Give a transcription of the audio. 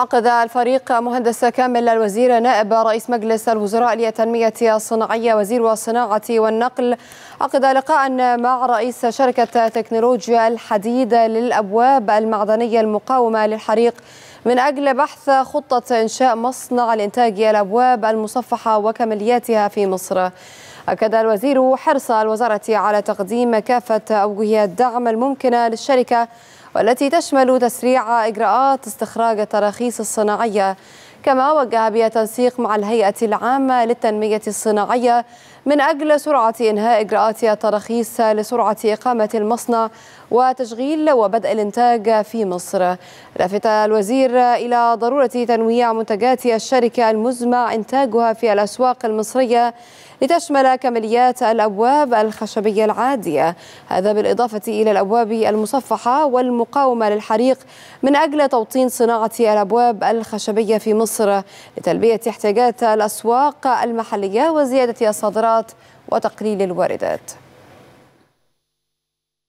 عقد الفريق مهندس كامل الوزير نائب رئيس مجلس الوزراء للتنمية الصناعية وزير الصناعة والنقل عقد لقاء مع رئيس شركة تكنولوجيا الحديد للأبواب المعدنية المقاومة للحريق من أجل بحث خطة إنشاء مصنع لإنتاج الأبواب المصفحة وكمالياتها في مصر أكد الوزير حرص الوزارة على تقديم كافة أوجه الدعم الممكنة للشركة والتي تشمل تسريع إجراءات استخراج التراخيص الصناعية كما وجه بها تنسيق مع الهيئة العامة للتنمية الصناعية من أجل سرعة إنهاء إجراءات التراخيص لسرعة إقامة المصنع وتشغيل وبدء الإنتاج في مصر لفت الوزير إلى ضرورة تنويع منتجات الشركة المزمع إنتاجها في الأسواق المصرية لتشمل كماليات الأبواب الخشبية العادية هذا بالإضافة إلى الأبواب المصفحة والمقاومة للحريق من أجل توطين صناعة الأبواب الخشبية في مصر مصر لتلبية احتياجات الأسواق المحلية وزيادة الصادرات وتقليل الواردات